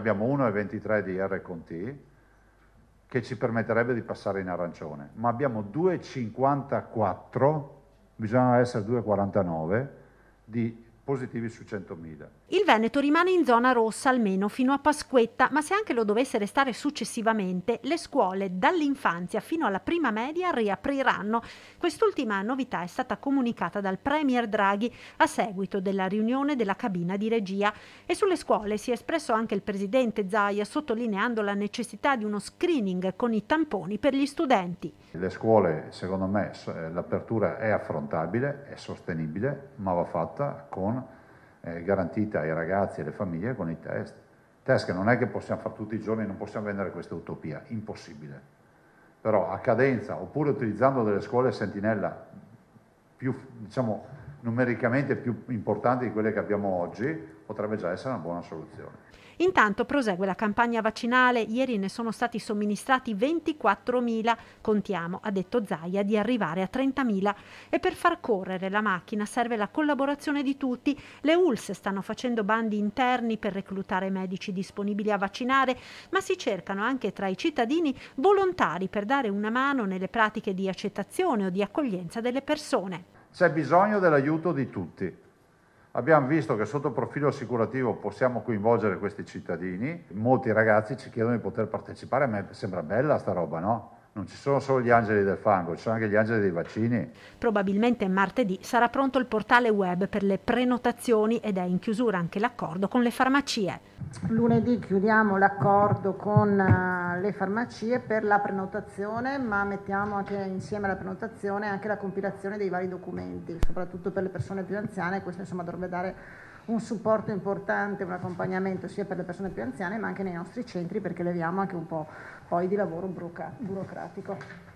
abbiamo 1,23 di R con T che ci permetterebbe di passare in arancione, ma abbiamo 2,54, bisogna essere 2,49 di positivi su 100.000. Il Veneto rimane in zona rossa almeno fino a Pasquetta, ma se anche lo dovesse restare successivamente, le scuole dall'infanzia fino alla prima media riapriranno. Quest'ultima novità è stata comunicata dal Premier Draghi a seguito della riunione della cabina di regia e sulle scuole si è espresso anche il presidente Zaia sottolineando la necessità di uno screening con i tamponi per gli studenti. Le scuole, secondo me, eh, l'apertura è affrontabile, è sostenibile, ma va fatta con eh, garantita ai ragazzi e alle famiglie con i test. Test che non è che possiamo fare tutti i giorni, non possiamo vendere questa utopia, impossibile. Però a cadenza, oppure utilizzando delle scuole sentinella più, diciamo, numericamente più importanti di quelle che abbiamo oggi, potrebbe già essere una buona soluzione. Intanto prosegue la campagna vaccinale, ieri ne sono stati somministrati 24.000, contiamo, ha detto Zaia, di arrivare a 30.000 e per far correre la macchina serve la collaborazione di tutti. Le ULS stanno facendo bandi interni per reclutare medici disponibili a vaccinare, ma si cercano anche tra i cittadini volontari per dare una mano nelle pratiche di accettazione o di accoglienza delle persone. C'è bisogno dell'aiuto di tutti. Abbiamo visto che sotto profilo assicurativo possiamo coinvolgere questi cittadini, molti ragazzi ci chiedono di poter partecipare, a me sembra bella sta roba, no? Non ci sono solo gli angeli del fango, ci sono anche gli angeli dei vaccini. Probabilmente martedì sarà pronto il portale web per le prenotazioni ed è in chiusura anche l'accordo con le farmacie. Lunedì chiudiamo l'accordo con eh, le farmacie per la prenotazione, ma mettiamo anche insieme alla prenotazione anche la compilazione dei vari documenti, soprattutto per le persone più anziane, questo insomma dovrebbe dare un supporto importante, un accompagnamento sia per le persone più anziane ma anche nei nostri centri perché leviamo anche un po' poi di lavoro burocratico.